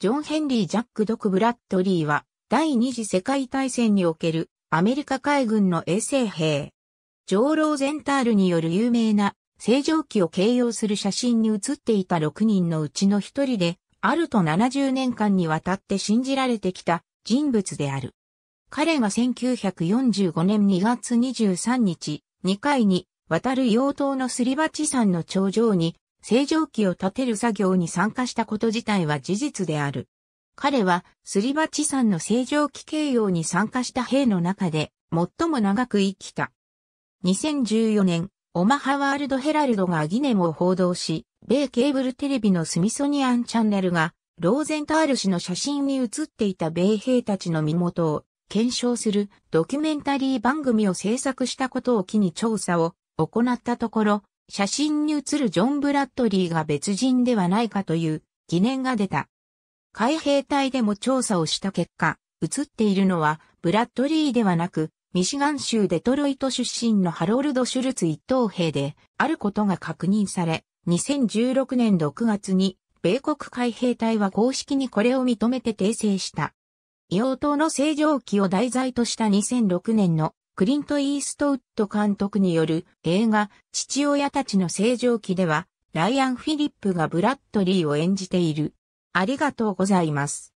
ジョン・ヘンリー・ジャック・ドク・ブラッドリーは、第二次世界大戦におけるアメリカ海軍の衛生兵。ー・ローゼンタールによる有名な星条旗を形容する写真に写っていた6人のうちの1人で、あると70年間にわたって信じられてきた人物である。彼が1945年2月23日、2回に渡る妖刀のすり鉢山の頂上に正常期を立てる作業に参加したこと自体は事実である。彼は、すり鉢さんの正常期形容に参加した兵の中で、最も長く生きた。2014年、オマハワールドヘラルドが疑念を報道し、米ケーブルテレビのスミソニアンチャンネルが、ローゼンタール氏の写真に写っていた米兵たちの身元を検証するドキュメンタリー番組を制作したことを機に調査を行ったところ、写真に写るジョン・ブラッドリーが別人ではないかという疑念が出た。海兵隊でも調査をした結果、写っているのはブラッドリーではなく、ミシガン州デトロイト出身のハロルド・シュルツ一等兵であることが確認され、2016年6月に米国海兵隊は公式にこれを認めて訂正した。硫黄島の正常期を題材とした2006年のクリント・イーストウッド監督による映画、父親たちの成長期では、ライアン・フィリップがブラッドリーを演じている。ありがとうございます。